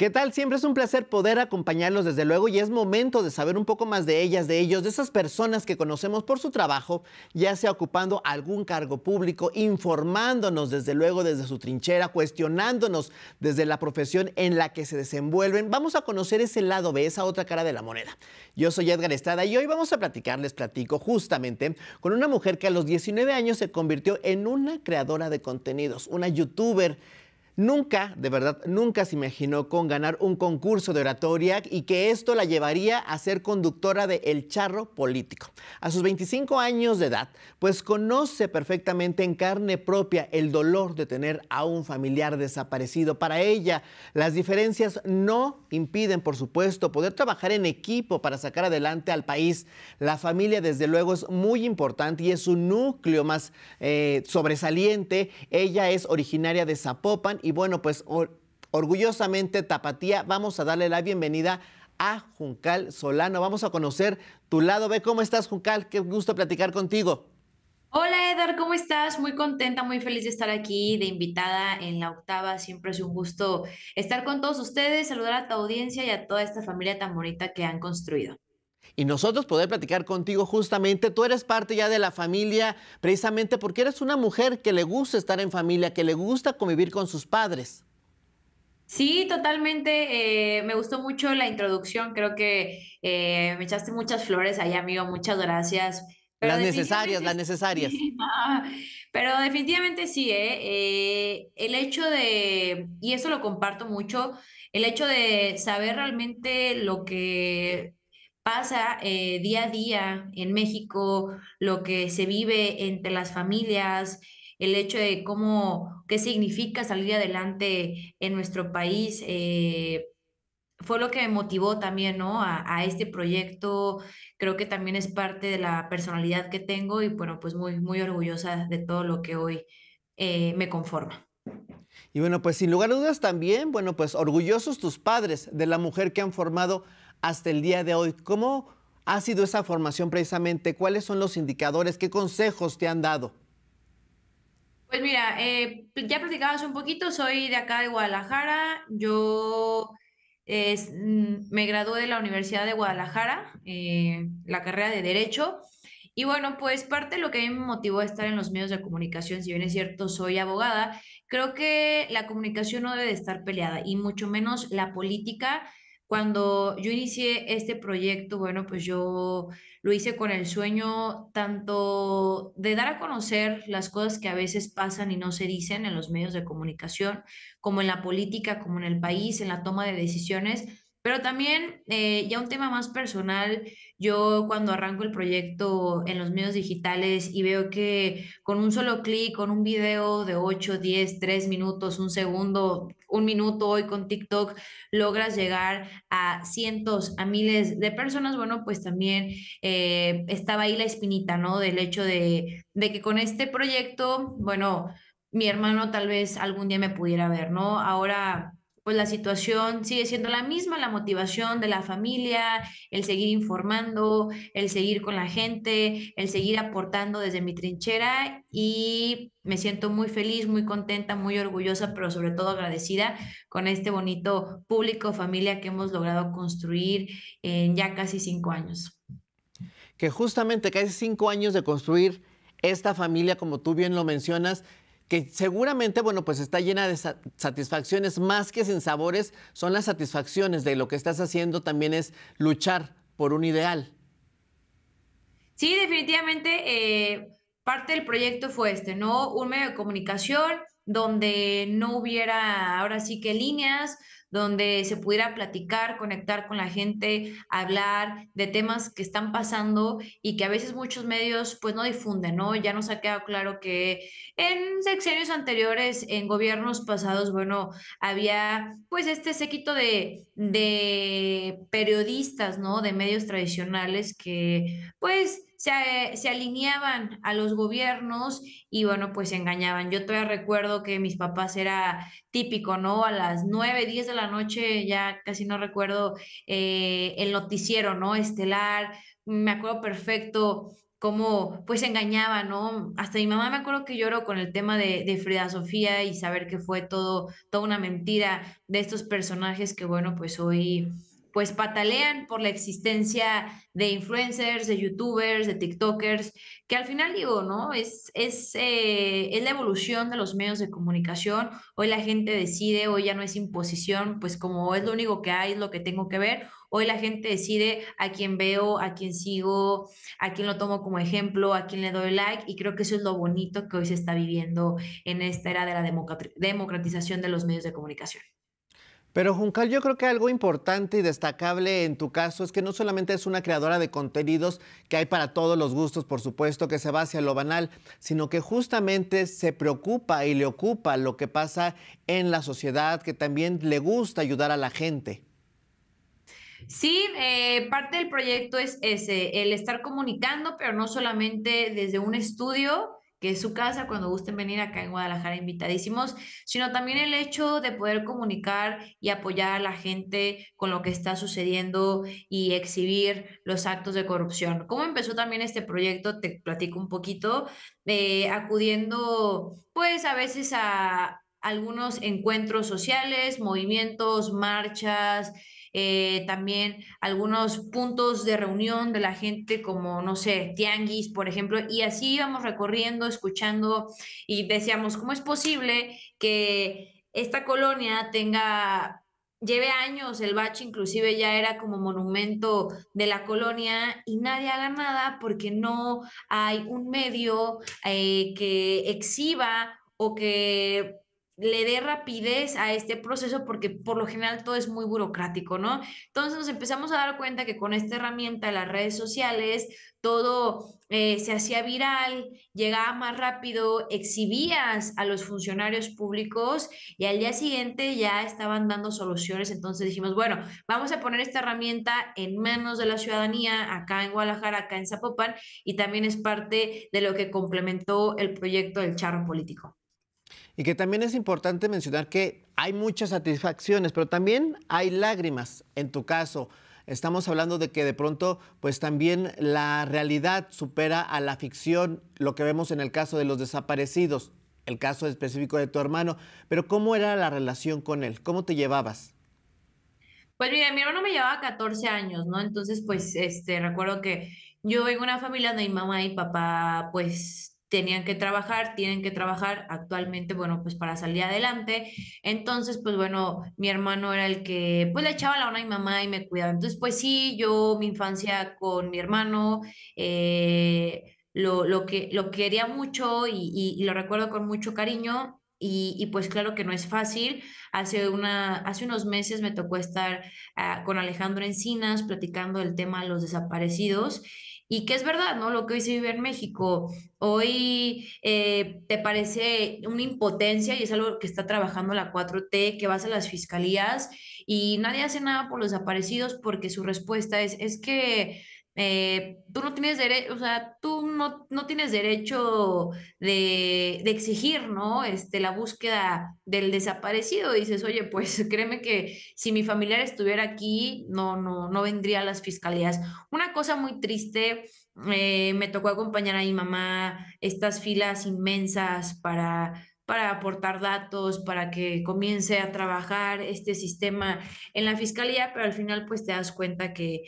¿Qué tal? Siempre es un placer poder acompañarlos desde luego y es momento de saber un poco más de ellas, de ellos, de esas personas que conocemos por su trabajo, ya sea ocupando algún cargo público, informándonos desde luego desde su trinchera, cuestionándonos desde la profesión en la que se desenvuelven. Vamos a conocer ese lado de esa otra cara de la moneda. Yo soy Edgar Estrada y hoy vamos a platicar, les platico justamente con una mujer que a los 19 años se convirtió en una creadora de contenidos, una youtuber Nunca, de verdad, nunca se imaginó con ganar un concurso de oratoria y que esto la llevaría a ser conductora de El Charro Político. A sus 25 años de edad, pues conoce perfectamente en carne propia el dolor de tener a un familiar desaparecido. Para ella, las diferencias no impiden, por supuesto, poder trabajar en equipo para sacar adelante al país. La familia, desde luego, es muy importante y es un núcleo más eh, sobresaliente. Ella es originaria de Zapopan y bueno, pues orgullosamente Tapatía, vamos a darle la bienvenida a Juncal Solano. Vamos a conocer tu lado. Ve cómo estás, Juncal. Qué gusto platicar contigo. Hola Edar, ¿cómo estás? Muy contenta, muy feliz de estar aquí, de invitada en la octava. Siempre es un gusto estar con todos ustedes, saludar a tu audiencia y a toda esta familia tan bonita que han construido y nosotros poder platicar contigo justamente. Tú eres parte ya de la familia precisamente porque eres una mujer que le gusta estar en familia, que le gusta convivir con sus padres. Sí, totalmente. Eh, me gustó mucho la introducción. Creo que eh, me echaste muchas flores ahí, amigo. Muchas gracias. las necesarias, las necesarias. pero definitivamente sí, eh, eh, el hecho de, y eso lo comparto mucho, el hecho de saber realmente lo que pasa eh, día a día en México, lo que se vive entre las familias, el hecho de cómo, qué significa salir adelante en nuestro país. Eh, fue lo que me motivó también, ¿no? A, este proyecto. Creo que también es parte de la personalidad que tengo y, bueno, pues muy, muy orgullosa de todo lo que hoy eh, me conforma. Y bueno, pues sin lugar a dudas también, bueno, pues orgullosos tus padres de la mujer que han formado hasta el día de hoy. ¿Cómo ha sido esa formación precisamente? ¿Cuáles son los indicadores? ¿Qué consejos te han dado? Pues mira, eh, ya platicabas un poquito, soy de acá de Guadalajara, yo mm, me gradué de la Universidad de Guadalajara, eh, la carrera de Derecho, y bueno, pues parte de lo que a mí me motivó a estar en los medios de comunicación, si bien es cierto, soy abogada, creo que la comunicación no debe estar peleada, y mucho menos la política, cuando yo inicié este proyecto, bueno, pues yo lo hice con el sueño tanto de dar a conocer las cosas que a veces pasan y no se dicen en los medios de comunicación, como en la política, como en el país, en la toma de decisiones, pero también, eh, ya un tema más personal, yo cuando arranco el proyecto en los medios digitales y veo que con un solo clic, con un video de 8, 10, 3 minutos, un segundo, un minuto hoy con TikTok, logras llegar a cientos, a miles de personas, bueno, pues también eh, estaba ahí la espinita, ¿no? Del hecho de, de que con este proyecto, bueno, mi hermano tal vez algún día me pudiera ver, ¿no? Ahora pues la situación sigue siendo la misma, la motivación de la familia, el seguir informando, el seguir con la gente, el seguir aportando desde mi trinchera y me siento muy feliz, muy contenta, muy orgullosa, pero sobre todo agradecida con este bonito público, familia que hemos logrado construir en ya casi cinco años. Que justamente casi cinco años de construir esta familia, como tú bien lo mencionas, que seguramente, bueno, pues está llena de satisfacciones, más que sin sabores, son las satisfacciones de lo que estás haciendo, también es luchar por un ideal. Sí, definitivamente eh, parte del proyecto fue este, ¿no? Un medio de comunicación donde no hubiera ahora sí que líneas, donde se pudiera platicar, conectar con la gente, hablar de temas que están pasando y que a veces muchos medios pues no difunden, ¿no? Ya nos ha quedado claro que en sexenios anteriores, en gobiernos pasados, bueno, había pues este sequito de, periodistas, ¿no? De medios tradicionales que pues... Se, se alineaban a los gobiernos y bueno, pues engañaban. Yo todavía recuerdo que mis papás era típico, ¿no? A las nueve, diez de la noche, ya casi no recuerdo eh, el noticiero, ¿no? Estelar, me acuerdo perfecto cómo pues engañaba, ¿no? Hasta mi mamá me acuerdo que lloró con el tema de, de, Frida Sofía y saber que fue todo, toda una mentira de estos personajes que, bueno, pues hoy pues patalean por la existencia de influencers, de youtubers, de tiktokers, que al final digo, ¿no? Es, es, eh, es la evolución de los medios de comunicación. Hoy la gente decide, hoy ya no es imposición, pues como es lo único que hay, es lo que tengo que ver. Hoy la gente decide a quién veo, a quién sigo, a quién lo tomo como ejemplo, a quién le doy like. Y creo que eso es lo bonito que hoy se está viviendo en esta era de la democratización de los medios de comunicación. Pero Juncal, yo creo que algo importante y destacable en tu caso es que no solamente es una creadora de contenidos que hay para todos los gustos, por supuesto, que se va hacia lo banal, sino que justamente se preocupa y le ocupa lo que pasa en la sociedad, que también le gusta ayudar a la gente. Sí, eh, parte del proyecto es ese, el estar comunicando, pero no solamente desde un estudio, que es su casa, cuando gusten venir acá en Guadalajara, invitadísimos, sino también el hecho de poder comunicar y apoyar a la gente con lo que está sucediendo y exhibir los actos de corrupción. ¿Cómo empezó también este proyecto? Te platico un poquito, eh, acudiendo pues a veces a algunos encuentros sociales, movimientos, marchas, eh, también algunos puntos de reunión de la gente como, no sé, tianguis, por ejemplo, y así íbamos recorriendo, escuchando y decíamos, ¿cómo es posible que esta colonia tenga lleve años, el bache inclusive ya era como monumento de la colonia y nadie haga nada porque no hay un medio eh, que exhiba o que le dé rapidez a este proceso porque por lo general todo es muy burocrático, ¿no? Entonces nos empezamos a dar cuenta que con esta herramienta, de las redes sociales, todo eh, se hacía viral, llegaba más rápido, exhibías a los funcionarios públicos y al día siguiente ya estaban dando soluciones. Entonces dijimos, bueno, vamos a poner esta herramienta en manos de la ciudadanía acá en Guadalajara, acá en Zapopan y también es parte de lo que complementó el proyecto del charro político y que también es importante mencionar que hay muchas satisfacciones, pero también hay lágrimas en tu caso. Estamos hablando de que de pronto, pues también la realidad supera a la ficción, lo que vemos en el caso de los desaparecidos, el caso específico de tu hermano. Pero ¿cómo era la relación con él? ¿Cómo te llevabas? Pues mira, mi hermano me llevaba 14 años, ¿no? Entonces, pues, este, recuerdo que yo vengo una familia donde mi mamá y papá, pues, tenían que trabajar, tienen que trabajar actualmente, bueno, pues para salir adelante. Entonces, pues bueno, mi hermano era el que, pues le echaba la mano a mi mamá y me cuidaba. Entonces, pues sí, yo mi infancia con mi hermano, eh, lo, lo, que, lo quería mucho y, lo recuerdo con mucho cariño. Y, pues claro que no es fácil. Hace, una, hace unos meses me tocó estar ah, con Alejandro Encinas platicando el tema de los desaparecidos y que es verdad, ¿no? Lo que hoy se vive en México, hoy eh, te parece una impotencia y es algo que está trabajando la 4T, que vas a las fiscalías y nadie hace nada por los desaparecidos porque su respuesta es, es que eh, tú no tienes derecho, o sea, tú no, tienes derecho de, exigir, ¿no? Este, la búsqueda del desaparecido. Dices, oye, pues créeme que si mi familiar estuviera aquí, no, no, no vendría a las fiscalías. Una cosa muy triste, eh, me tocó acompañar a mi mamá, estas filas inmensas para para aportar datos, para que comience a trabajar este sistema en la fiscalía, pero al final pues te das cuenta que,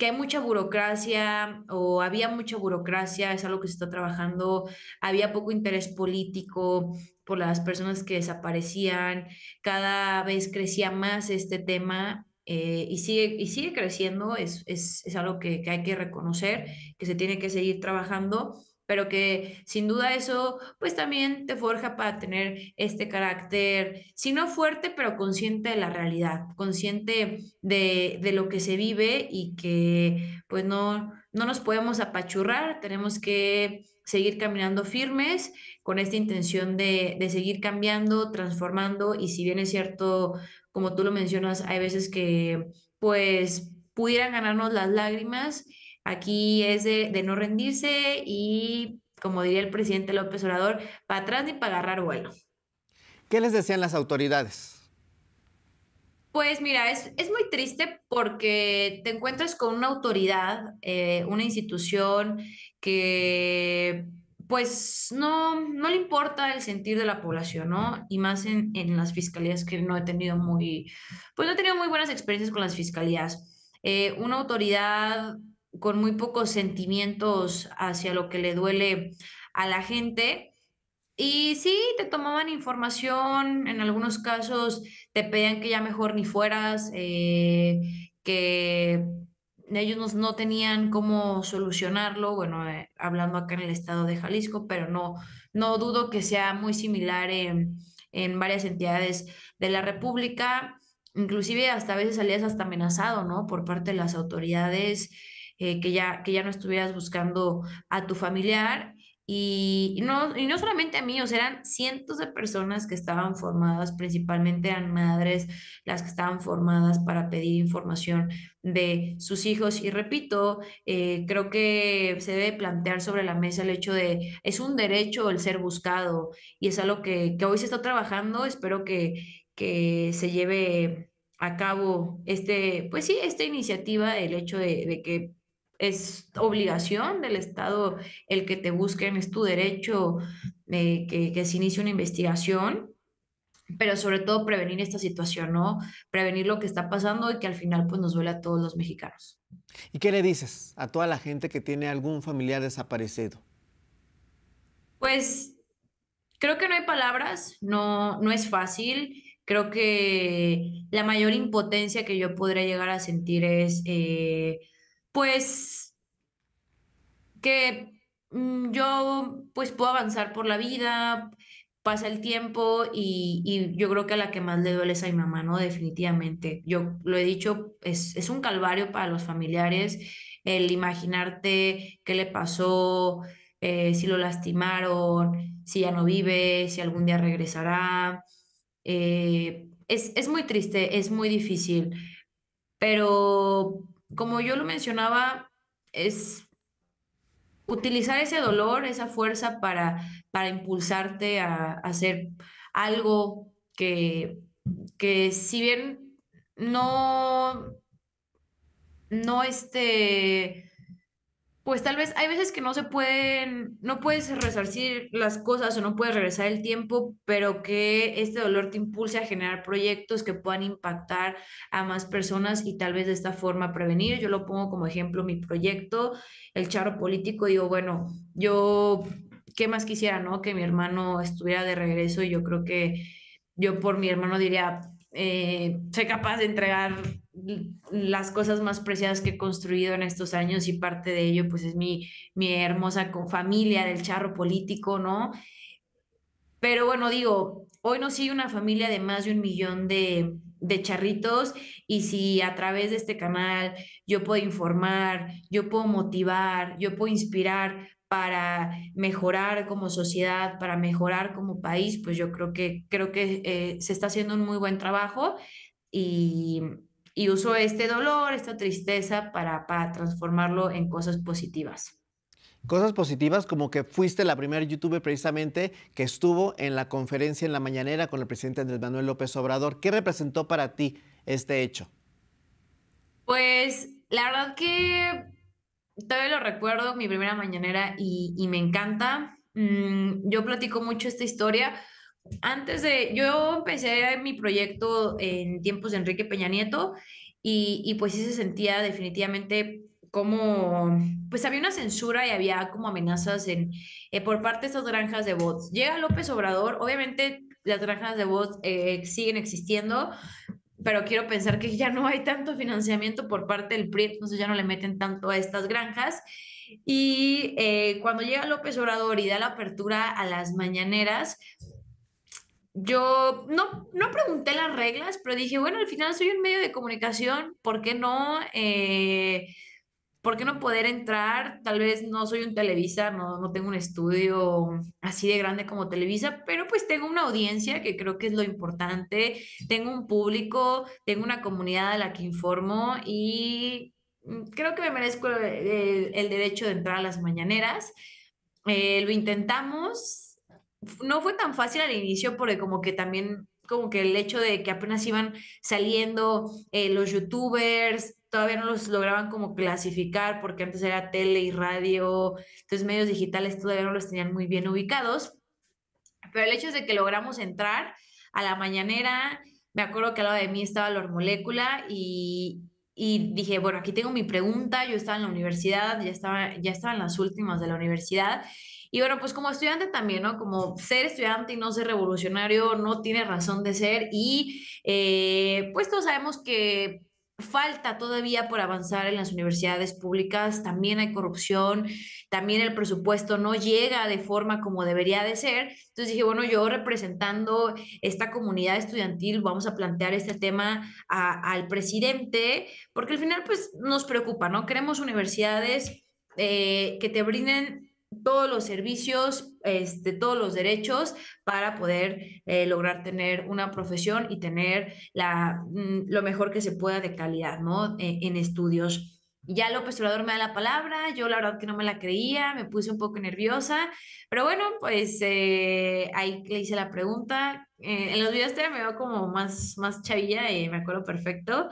que hay mucha burocracia o había mucha burocracia, es algo que se está trabajando, había poco interés político por las personas que desaparecían, cada vez crecía más este tema eh, y, sigue, y sigue creciendo, es, es, algo que, hay que reconocer, que se tiene que seguir trabajando pero que sin duda eso pues también te forja para tener este carácter, si no fuerte, pero consciente de la realidad, consciente de, de lo que se vive y que pues no, no nos podemos apachurrar, tenemos que seguir caminando firmes con esta intención de, de seguir cambiando, transformando y si bien es cierto, como tú lo mencionas, hay veces que pues pudieran ganarnos las lágrimas, Aquí es de, no rendirse y, como diría el presidente López Obrador, para atrás ni para agarrar vuelo. ¿Qué les decían las autoridades? Pues mira, es, es, muy triste porque te encuentras con una autoridad, eh, una institución que pues no, no le importa el sentir de la población, ¿no? Y más en, las fiscalías que no he tenido muy, pues no he tenido muy buenas experiencias con las fiscalías. Eh, una autoridad con muy pocos sentimientos hacia lo que le duele a la gente. Y sí, te tomaban información, en algunos casos te pedían que ya mejor ni fueras, eh, que ellos no, tenían cómo solucionarlo, bueno, eh, hablando acá en el estado de Jalisco, pero no, no dudo que sea muy similar en, en varias entidades de la República, inclusive hasta a veces salías hasta amenazado, ¿no? Por parte de las autoridades eh, que, ya, que ya no estuvieras buscando a tu familiar. Y, no, no solamente a mí, o sea, eran cientos de personas que estaban formadas, principalmente eran madres las que estaban formadas para pedir información de sus hijos. Y repito, eh, creo que se debe plantear sobre la mesa el hecho de, es un derecho el ser buscado y es algo que, que hoy se está trabajando, espero que, que se lleve a cabo este, pues sí, esta iniciativa, el hecho de, de que es obligación del Estado el que te busquen, es tu derecho eh, que, se inicie una investigación, pero sobre todo prevenir esta situación, ¿no? Prevenir lo que está pasando y que al final pues nos duele a todos los mexicanos. ¿Y qué le dices a toda la gente que tiene algún familiar desaparecido? Pues creo que no hay palabras, no, no es fácil. Creo que la mayor impotencia que yo podría llegar a sentir es eh, pues que mm, yo pues puedo avanzar por la vida, pasa el tiempo y, yo creo que a la que más le duele es a mi mamá, ¿no? Definitivamente. Yo lo he dicho, es, un calvario para los familiares el imaginarte qué le pasó, eh, si lo lastimaron, si ya no vive, si algún día regresará. Eh, es, es muy triste, es muy difícil, pero como yo lo mencionaba, es utilizar ese dolor, esa fuerza para, para impulsarte a, hacer algo que, que si bien no, no este, pues tal vez hay veces que no se pueden, no puedes resarcir las cosas o no puedes regresar el tiempo, pero que este dolor te impulse a generar proyectos que puedan impactar a más personas y tal vez de esta forma prevenir. Yo lo pongo como ejemplo mi proyecto, el charro político, digo, bueno, yo, ¿qué más quisiera, no? Que mi hermano estuviera de regreso y yo creo que yo por mi hermano diría, eh, soy capaz de entregar las cosas más preciadas que he construido en estos años y parte de ello pues es mi, mi hermosa familia del charro político, ¿no? Pero bueno, digo, hoy nos sigue una familia de más de un millón de, charritos y si a través de este canal yo puedo informar, yo puedo motivar, yo puedo inspirar para mejorar como sociedad, para mejorar como país, pues yo creo que creo que eh, se está haciendo un muy buen trabajo y y uso este dolor, esta tristeza para, para transformarlo en cosas positivas. Cosas positivas como que fuiste la primera youtuber precisamente que estuvo en la conferencia en la mañanera con el presidente Andrés Manuel López Obrador. ¿Qué representó para ti este hecho? Pues la verdad que todavía lo recuerdo, mi primera mañanera y, me encanta. Mm, yo platico mucho esta historia antes de, yo empecé mi proyecto en tiempos de Enrique Peña Nieto y, y pues sí se sentía definitivamente como, pues había una censura y había como amenazas en, eh, por parte de estas granjas de bots. Llega López Obrador, obviamente las granjas de bots eh, siguen existiendo, pero quiero pensar que ya no hay tanto financiamiento por parte del PRI, entonces ya no le meten tanto a estas granjas. Y eh, cuando llega López Obrador y da la apertura a las mañaneras, yo no, pregunté las reglas, pero dije, bueno, al final soy un medio de comunicación, ¿por qué no? Eh, ¿Por qué no poder entrar? Tal vez no soy un Televisa, no, tengo un estudio así de grande como Televisa, pero pues tengo una audiencia que creo que es lo importante, tengo un público, tengo una comunidad a la que informo y mm, creo que me merezco el, derecho de entrar a las mañaneras. Eh, lo intentamos, no fue tan fácil al inicio porque como que también como que el hecho de que apenas iban saliendo eh, los youtubers, todavía no los lograban como clasificar porque antes era tele y radio, entonces medios digitales todavía no los tenían muy bien ubicados, pero el hecho es de que logramos entrar a la mañanera, me acuerdo que al lado de mí estaba la molécula y, dije, bueno, aquí tengo mi pregunta, yo estaba en la universidad, ya estaba, ya las últimas de la universidad y bueno, pues como estudiante también, ¿no? Como ser estudiante y no ser revolucionario no tiene razón de ser y eh, pues todos sabemos que falta todavía por avanzar en las universidades públicas, también hay corrupción, también el presupuesto no llega de forma como debería de ser. Entonces dije, bueno, yo representando esta comunidad estudiantil, vamos a plantear este tema al presidente, porque al final pues nos preocupa, ¿no? Queremos universidades eh, que te brinden todos los servicios, este, todos los derechos para poder eh, lograr tener una profesión y tener la, mm, lo mejor que se pueda de calidad, ¿no? E, en estudios. Ya López Obrador me da la palabra, yo la verdad que no me la creía, me puse un poco nerviosa, pero bueno, pues eh, ahí le hice la pregunta. Eh, en los videos te me veo como más, más chavilla y me acuerdo perfecto.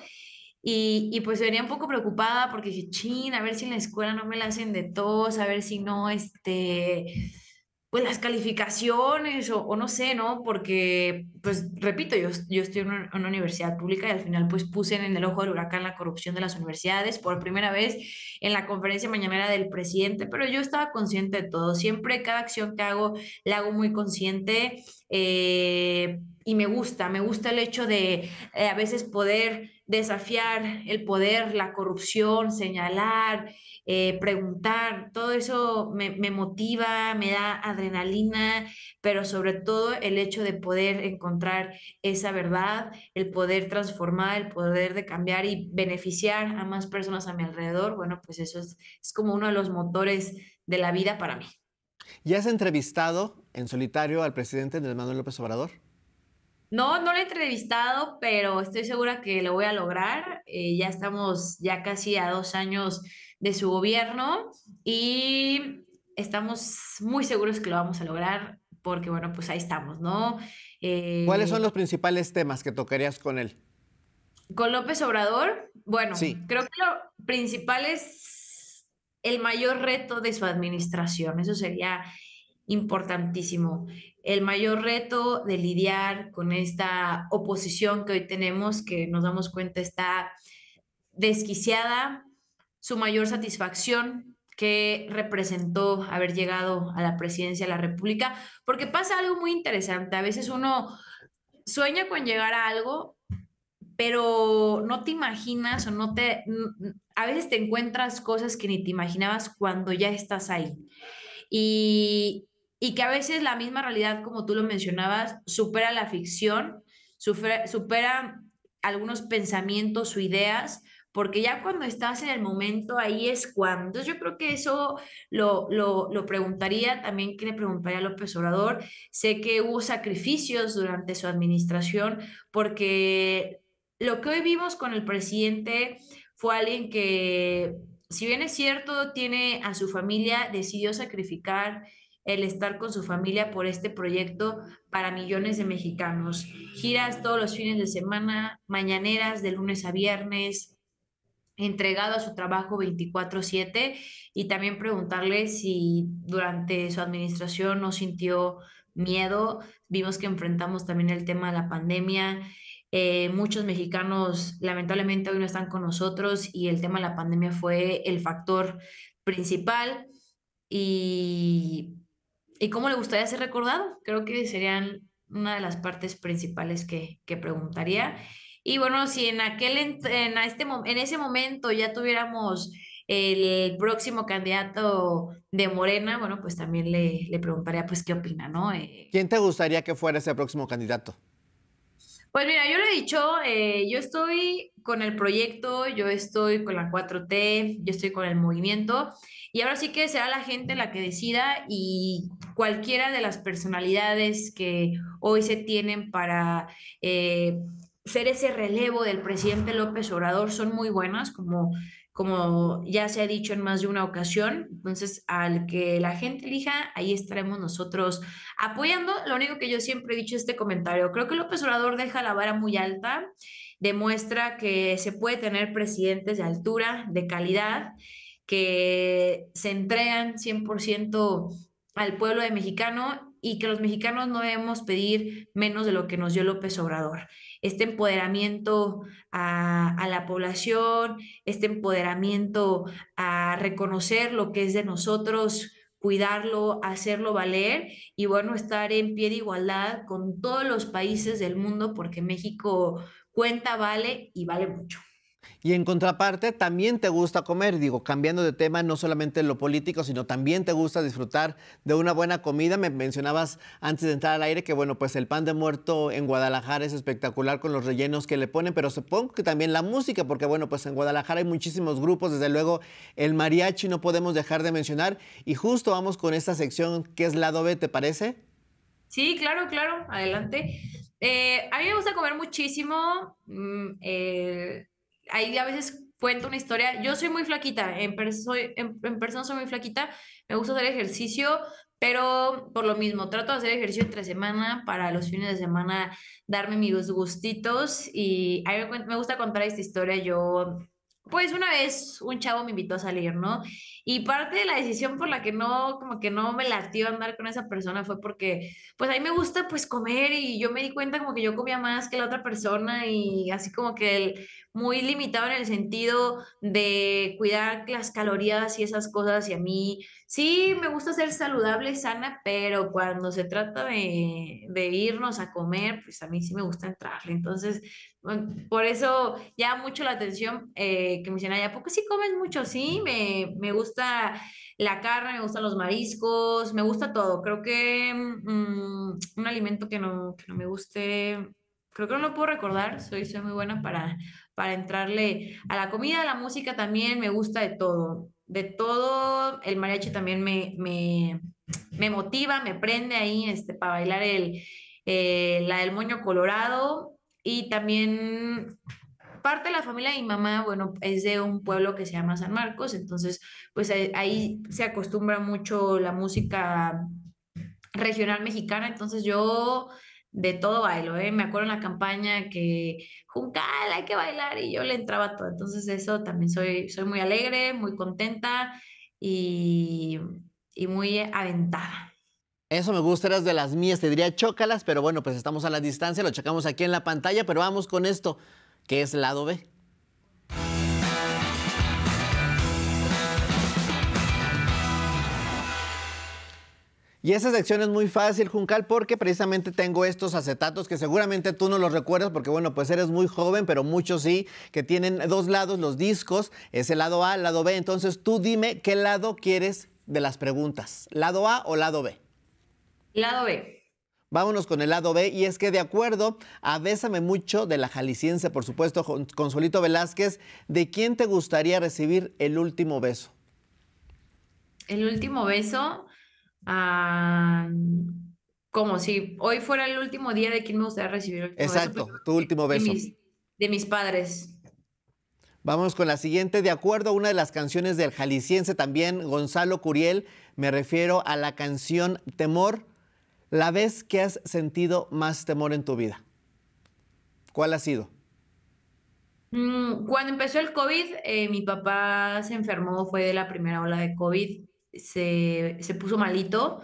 Y, y, pues venía un poco preocupada porque dije, chin, a ver si en la escuela no me la hacen de tos, a ver si no, este, pues las calificaciones o, no sé, ¿no? Porque, pues repito, yo, yo estoy en una, universidad pública y al final pues puse en el ojo del huracán la corrupción de las universidades por primera vez en la conferencia mañanera del presidente, pero yo estaba consciente de todo. Siempre cada acción que hago la hago muy consciente eh, y me gusta, me gusta el hecho de eh, a veces poder desafiar el poder, la corrupción, señalar, eh, preguntar, todo eso me, motiva, me da adrenalina, pero sobre todo el hecho de poder encontrar esa verdad, el poder transformar, el poder de cambiar y beneficiar a más personas a mi alrededor, bueno, pues eso es, como uno de los motores de la vida para mí. ¿Ya has entrevistado en solitario al presidente Andrés Manuel López Obrador? No, no lo he entrevistado, pero estoy segura que lo voy a lograr. Eh, ya estamos ya casi a dos años de su gobierno y estamos muy seguros que lo vamos a lograr porque, bueno, pues ahí estamos, ¿no? Eh, ¿Cuáles son los principales temas que tocarías con él? Con López Obrador, bueno, creo que lo principal es el mayor reto de su administración. Eso sería importantísimo. El mayor reto de lidiar con esta oposición que hoy tenemos, que nos damos cuenta está desquiciada, su mayor satisfacción que representó haber llegado a la presidencia de la República, porque pasa algo muy interesante. A veces uno sueña con llegar a algo, pero no te imaginas o no te... A veces te encuentras cosas que ni te imaginabas cuando ya estás ahí. Y y que a veces la misma realidad, como tú lo mencionabas, supera la ficción, supera, algunos pensamientos o ideas, porque ya cuando estás en el momento, ahí es cuando. yo creo que eso lo, lo, lo preguntaría también, que le preguntaría a López Obrador. Sé que hubo sacrificios durante su administración, porque lo que hoy vimos con el presidente fue alguien que, si bien es cierto, tiene a su familia, decidió sacrificar el estar con su familia por este proyecto para millones de mexicanos. Giras todos los fines de semana, mañaneras de lunes a viernes, entregado a su trabajo 24/7 y también preguntarle si durante su administración no sintió miedo. Vimos que enfrentamos también el tema de la pandemia. Eh, muchos mexicanos lamentablemente hoy no están con nosotros y el tema de la pandemia fue el factor principal y y cómo le gustaría ser recordado. Creo que serían una de las partes principales que, que preguntaría. Y bueno, si en aquel en, este, en ese momento ya tuviéramos el próximo candidato de Morena, bueno, pues también le, le preguntaría pues qué opina, ¿no? Eh, ¿Quién te gustaría que fuera ese próximo candidato? Pues mira, yo lo he dicho, eh, yo estoy con el proyecto, yo estoy con la 4T, yo estoy con el movimiento y ahora sí que será la gente la que decida y cualquiera de las personalidades que hoy se tienen para eh, ser ese relevo del presidente López Obrador son muy buenas, como, como ya se ha dicho en más de una ocasión. Entonces, al que la gente elija, ahí estaremos nosotros apoyando. Lo único que yo siempre he dicho este comentario, creo que López Obrador deja la vara muy alta, demuestra que se puede tener presidentes de altura, de calidad, que se entregan 100% al pueblo de mexicano y que los mexicanos no debemos pedir menos de lo que nos dio López Obrador. Este empoderamiento a, a, la población, este empoderamiento a reconocer lo que es de nosotros, cuidarlo, hacerlo valer y bueno, estar en pie de igualdad con todos los países del mundo porque México cuenta, vale y vale mucho. Y en contraparte, también te gusta comer. Digo, cambiando de tema, no solamente lo político, sino también te gusta disfrutar de una buena comida. Me mencionabas antes de entrar al aire que, bueno, pues el pan de muerto en Guadalajara es espectacular con los rellenos que le ponen, pero supongo que también la música, porque, bueno, pues en Guadalajara hay muchísimos grupos. Desde luego, el mariachi no podemos dejar de mencionar. Y justo vamos con esta sección que es lado B, ¿te parece? Sí, claro, claro, adelante. Eh, a mí me gusta comer muchísimo. Mm, eh, ahí a veces cuento una historia. Yo soy muy flaquita, en, en, persona soy muy flaquita, me gusta hacer ejercicio, pero por lo mismo, trato de hacer ejercicio entre semana para los fines de semana darme mis gustitos y ahí me gusta contar esta historia. Yo, pues una vez un chavo me invitó a salir, ¿no? Y parte de la decisión por la que no, como que no me latió andar con esa persona fue porque, pues a mí me gusta pues comer y yo me di cuenta como que yo comía más que la otra persona y así como que el muy limitado en el sentido de cuidar las calorías y esas cosas. Y a mí sí me gusta ser saludable, sana, pero cuando se trata de, irnos a comer, pues a mí sí me gusta entrarle. Entonces, mm, por eso ya mucho la atención eh, que me dicen, ¿a poco sí comes mucho? Sí, me, gusta la carne, me gustan los mariscos, me gusta todo. Creo que mm, un alimento que no, no me guste creo que no puedo recordar, soy, soy muy buena para, para entrarle a la comida, a la música también, me gusta de todo. De todo, el mariachi también me, me, motiva, me prende ahí este, para bailar el, eh, la del moño colorado y también parte de la familia de mi mamá, bueno, es de un pueblo que se llama San Marcos, entonces pues eh, ahí se acostumbra mucho la música regional mexicana, entonces yo de todo bailo, ¿eh? Me acuerdo en la campaña que Juncal, hay que bailar y yo le entraba todo. Entonces eso también soy, soy muy alegre, muy contenta y, muy aventada. Eso me gusta, eras de las mías, te diría chócalas, pero bueno, pues estamos a la distancia, lo checamos aquí en la pantalla, pero vamos con esto, que es lado B. Y esa sección es muy fácil, Juncal, porque precisamente tengo estos acetatos que seguramente tú no los recuerdas, porque bueno, pues eres muy joven, pero muchos sí, que tienen dos lados los discos, es el lado A, el lado B. Entonces tú dime qué lado quieres de las preguntas, lado A o lado B. Lado B. Vámonos con el lado B, y es que de acuerdo a Mucho de la Jalisciense, por supuesto, Consolito Velázquez, ¿de quién te gustaría recibir el último beso? El último beso Ah, como si hoy fuera el último día de quien me gustaría recibir el Exacto, tu último beso. De mis, padres. Vamos con la siguiente. De acuerdo a una de las canciones del jalisciense también, Gonzalo Curiel, me refiero a la canción Temor. La vez que has sentido más temor en tu vida, ¿cuál ha sido? Mm, cuando empezó el COVID, eh, mi papá se enfermó, fue de la primera ola de COVID se, puso malito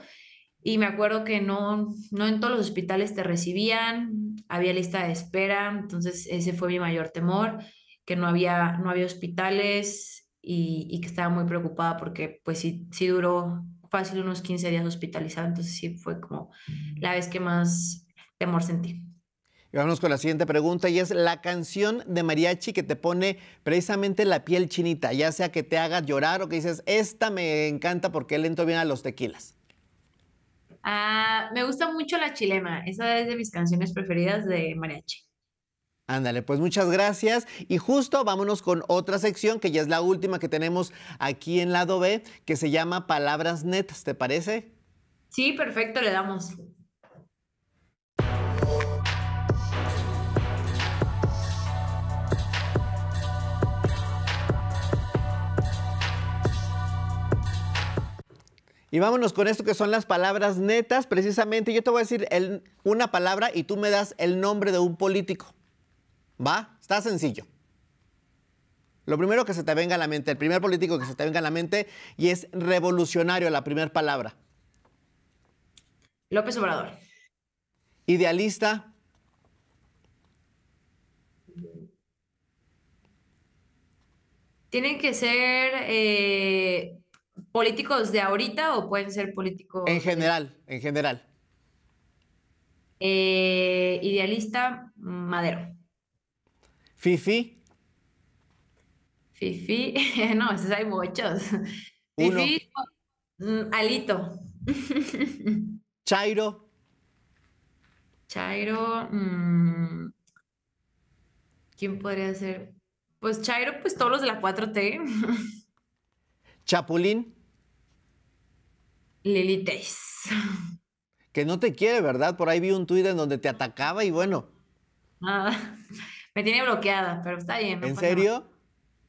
y me acuerdo que no, en todos los hospitales te recibían, había lista de espera, entonces ese fue mi mayor temor, que no había, no había hospitales y, que estaba muy preocupada porque pues sí, sí duró fácil unos 15 días hospitalizada, entonces sí fue como la vez que más temor sentí. Y vamos con la siguiente pregunta y es la canción de mariachi que te pone precisamente la piel chinita, ya sea que te haga llorar o que dices, esta me encanta porque lento viene a los tequilas. Ah, me gusta mucho la chilema, esa es de mis canciones preferidas de mariachi. Ándale, pues muchas gracias. Y justo vámonos con otra sección que ya es la última que tenemos aquí en lado B, que se llama Palabras Netas, ¿te parece? Sí, perfecto, le damos. Y vámonos con esto que son las palabras netas. Precisamente yo te voy a decir una palabra y tú me das el nombre de un político. ¿Va? Está sencillo. Lo primero que se te venga a la mente, el primer político que se te venga a la mente y es revolucionario la primera palabra. López Obrador. Idealista. Tienen que ser eh, políticos de ahorita o pueden ser políticos... En general, en general. Eh, idealista, Madero. Fifi. Fifi, no, esos hay muchos. Fifi, mm, Alito. Chairo. Chairo, mm, ¿quién podría ser? Pues Chairo, pues todos los de la 4T. Chapulín. Lili Que no te quiere, ¿verdad? Por ahí vi un tuit en donde te atacaba y bueno. Nada. Ah, me tiene bloqueada, pero está bien. ¿En serio?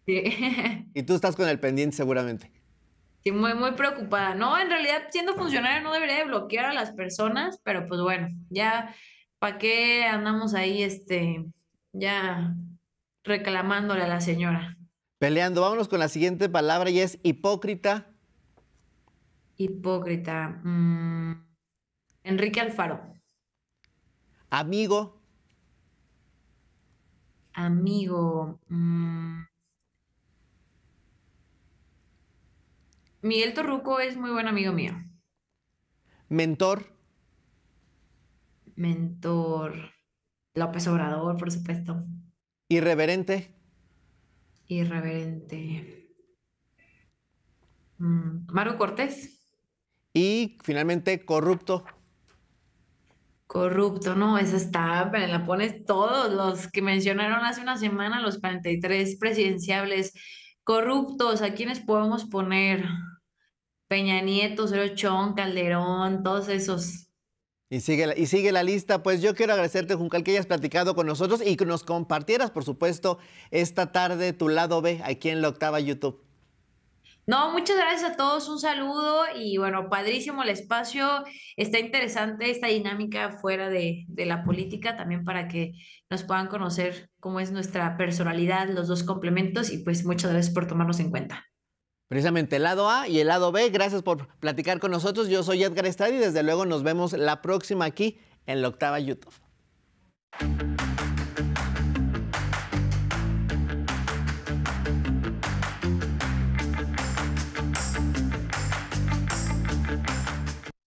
Sí. Y tú estás con el pendiente seguramente. Sí, muy, muy preocupada. No, en realidad, siendo funcionaria no debería bloquear a las personas, pero pues bueno, ya, ¿para qué andamos ahí, este, ya reclamándole a la señora? Peleando, vámonos con la siguiente palabra y es hipócrita. Hipócrita. Mm, Enrique Alfaro. Amigo. Amigo. Mm. Miguel Torruco es muy buen amigo mío. Mentor. Mentor. López Obrador, por supuesto. Irreverente. Irreverente. Mm, Maro Cortés. Y finalmente, corrupto. Corrupto, no, esa está, pero la pones todos los que mencionaron hace una semana, los 43 presidenciables. Corruptos, ¿a quiénes podemos poner? Peña Nieto, Cero Calderón, todos esos. Y sigue, la, y sigue la lista. Pues yo quiero agradecerte, Juncal, que hayas platicado con nosotros y que nos compartieras, por supuesto, esta tarde tu lado B aquí en la octava YouTube. No, muchas gracias a todos, un saludo y bueno, padrísimo el espacio, está interesante esta dinámica fuera de, de, la política también para que nos puedan conocer cómo es nuestra personalidad, los dos complementos y pues muchas gracias por tomarnos en cuenta. Precisamente el lado A y el lado B. Gracias por platicar con nosotros. Yo soy Edgar Estadi. y desde luego nos vemos la próxima aquí en la octava YouTube.